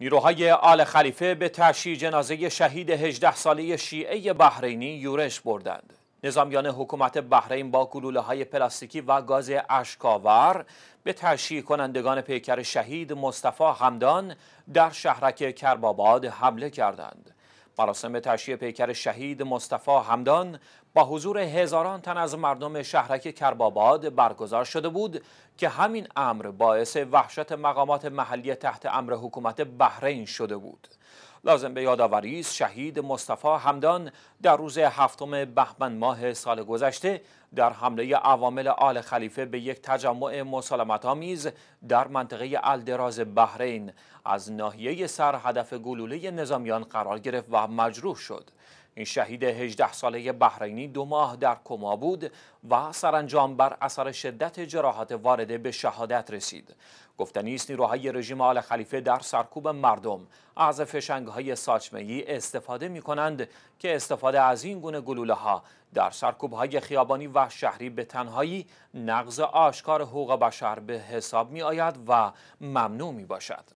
نیروهای آل خلیفه به تشییع جنازه شهید 18 ساله شیعه بحرینی یورش بردند. نظامیان حکومت بحرین با گلوله های پلاستیکی و گاز اشکاور به تشییع کنندگان پیکر شهید مصطفی همدان در شهرک کرباباد حمله کردند. مراسم تشییع پیکر شهید مصطفی همدان با حضور هزاران تن از مردم شهرک کرباباد برگزار شده بود که همین امر باعث وحشت مقامات محلی تحت امر حکومت بحرین شده بود لازم به یادآوری است شهید مصطفی همدان در روز هفتم بهمن ماه سال گذشته در حمله عوامل آل خلیفه به یک تجمع مسالمت آمیز در منطقه الدراز بحرین از ناحیه سر هدف گلوله نظامیان قرار گرفت و مجروح شد این شهید 18 ساله بحرینی دو ماه در کما بود و سرانجام بر اثر شدت جراحات وارده به شهادت رسید گفتنی است نیروهای رژیم آل خلیفه در سرکوب مردم از فشنگهای ساچمهی استفاده می کنند که استفاده از این گونه گلوله ها در سرکوب های خیابانی و شهری به تنهایی نقض آشکار حقوق بشر به حساب می آید و ممنوع می باشد